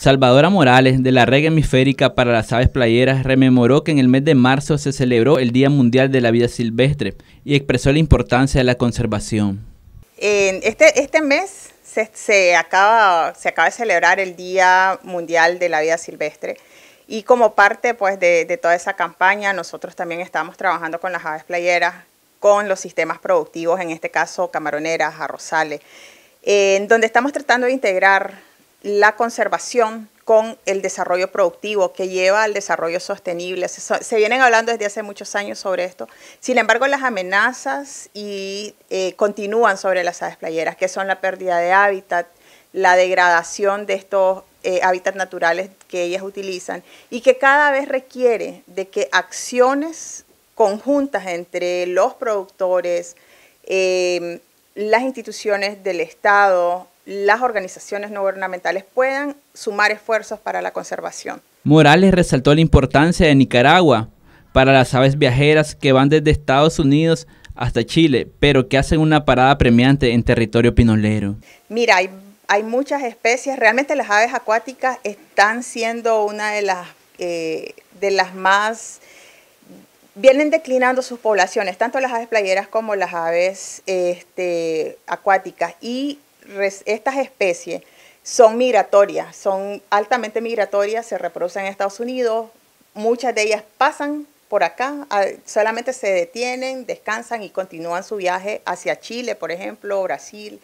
Salvadora Morales, de la Red Hemisférica para las Aves Playeras, rememoró que en el mes de marzo se celebró el Día Mundial de la Vida Silvestre y expresó la importancia de la conservación. En este, este mes se, se, acaba, se acaba de celebrar el Día Mundial de la Vida Silvestre y como parte pues, de, de toda esa campaña nosotros también estamos trabajando con las aves playeras, con los sistemas productivos, en este caso camaroneras, arrozales, en donde estamos tratando de integrar la conservación con el desarrollo productivo que lleva al desarrollo sostenible. Se, vienen hablando desde hace muchos años sobre esto. Sin embargo, las amenazas y, eh, continúan sobre las aves playeras, que son la pérdida de hábitat, la degradación de estos eh, hábitats naturales que ellas utilizan y que cada vez requiere de que acciones conjuntas entre los productores, eh, las instituciones del Estado, las organizaciones no gubernamentales puedan sumar esfuerzos para la conservación. Morales resaltó la importancia de Nicaragua para las aves viajeras que van desde Estados Unidos hasta Chile, pero que hacen una parada premiante en territorio pinolero. Mira, hay, muchas especies, realmente las aves acuáticas están siendo una de las, eh, de las más vienen declinando sus poblaciones, tanto las aves playeras como las aves este, acuáticas. Y estas especies son migratorias, son altamente migratorias, se reproducen en Estados Unidos, muchas de ellas pasan por acá, ah, solamente se detienen, descansan y continúan su viaje hacia Chile, por ejemplo, Brasil.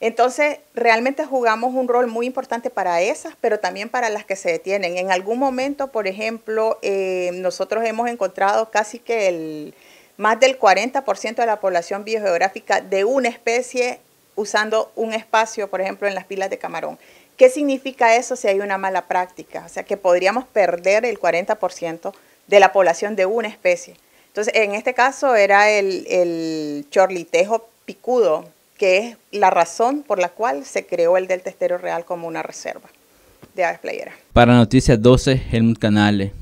Entonces, realmente jugamos un rol muy importante para esas, pero también para las que se detienen. En algún momento, por ejemplo, eh, nosotros hemos encontrado casi que el, más del 40% de la población biogeográfica de una especie usando un espacio, por ejemplo, en las pilas de camarón. ¿Qué significa eso si hay una mala práctica? O sea, que podríamos perder el 40% de la población de una especie. Entonces, en este caso era el, chorlitejo picudo, que es la razón por la cual se creó el del testero Real como una reserva de aves playeras. Para Noticias 12, Helmut Canales.